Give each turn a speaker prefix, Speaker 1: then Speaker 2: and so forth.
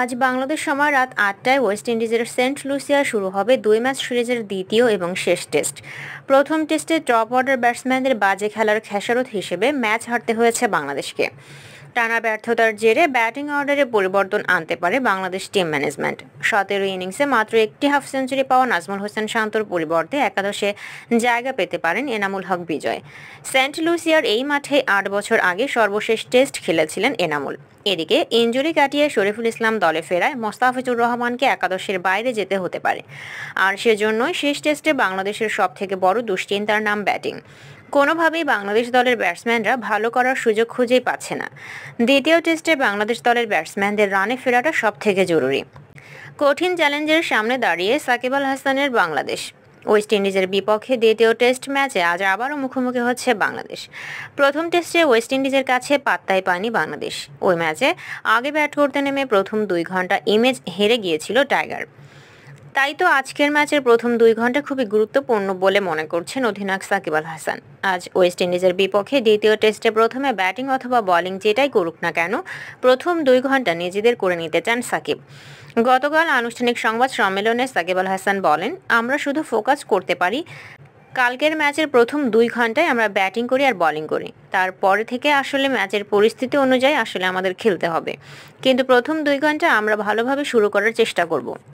Speaker 1: আজ বাংলাদেশ সময় রাত আটটায় ওয়েস্ট ইন্ডিজের সেন্ট লুসিয়া শুরু হবে দুই ম্যাচ সিরিজের দ্বিতীয় এবং শেষ টেস্ট প্রথম টেস্টে টপ অর্ডার ব্যাটসম্যানদের বাজে খেলার খেসারত হিসেবে ম্যাচ হারতে হয়েছে বাংলাদেশকে টানা ব্যর্থতার জেরে ব্যাটিং অর্ডারে পরিবর্তন আনতে পারে বাংলাদেশ টিম ম্যানেজমেন্ট সতেরো ইনিংসে মাত্র একটি হাফ সেঞ্চুরি পাওয়া নাজমুল হোসেন শান্তর পরিবর্তে একাদশে জায়গা পেতে পারেন এনামুল হক বিজয় সেন্ট লুসিয়ার এই মাঠে আট বছর আগে সর্বশেষ টেস্ট খেলেছিলেন এনামুল এদিকে ইঞ্জুরি কাটিয়ে শরীফুল ইসলাম দলে ফেরায় মোস্তাফিজুর রহমানকে একাদশের বাইরে যেতে হতে পারে আর সেজন্যই শেষ টেস্টে বাংলাদেশের সবথেকে বড় দুশ্চিন্তার নাম ব্যাটিং কোনোভাবেই বাংলাদেশ দলের ব্যাটসম্যানরা ভালো করার সুযোগ খুঁজেই পাচ্ছে না দ্বিতীয় টেস্টে বাংলাদেশ দলের ব্যাটসম্যানদের রানে ফেরাটা সব থেকে জরুরি কঠিন চ্যালেঞ্জের সামনে দাঁড়িয়ে সাকিব আল হাসানের বাংলাদেশ ওয়েস্ট ইন্ডিজের বিপক্ষে দ্বিতীয় টেস্ট ম্যাচে আজ আবারও মুখোমুখি হচ্ছে বাংলাদেশ প্রথম টেস্টে ওয়েস্ট ইন্ডিজের কাছে পাত্তাই পায়নি বাংলাদেশ ওই ম্যাচে আগে ব্যাট করতে নেমে প্রথম দুই ঘন্টা ইমেজ হেরে গিয়েছিল টাইগার তাই তো আজকের ম্যাচের প্রথম দুই ঘন্টা খুবই গুরুত্বপূর্ণ বলে মনে করছেন অধিনায়ক সাকিব আল হাসান আজ ওয়েস্ট ইন্ডিজের বিপক্ষে দ্বিতীয় টেস্টে প্রথমে ব্যাটিং অথবা বোলিং যেটাই করুক না কেন প্রথম দুই ঘন্টা নিজেদের করে নিতে চান সাকিব গতকাল আনুষ্ঠানিক সংবাদ সম্মেলনে সাকিব আল হাসান বলেন আমরা শুধু ফোকাস করতে পারি কালকের ম্যাচের প্রথম দুই ঘন্টায় আমরা ব্যাটিং করি আর বলিং করি তারপরে থেকে আসলে ম্যাচের পরিস্থিতি অনুযায়ী আসলে আমাদের খেলতে হবে কিন্তু প্রথম দুই ঘন্টা আমরা ভালোভাবে শুরু করার চেষ্টা করব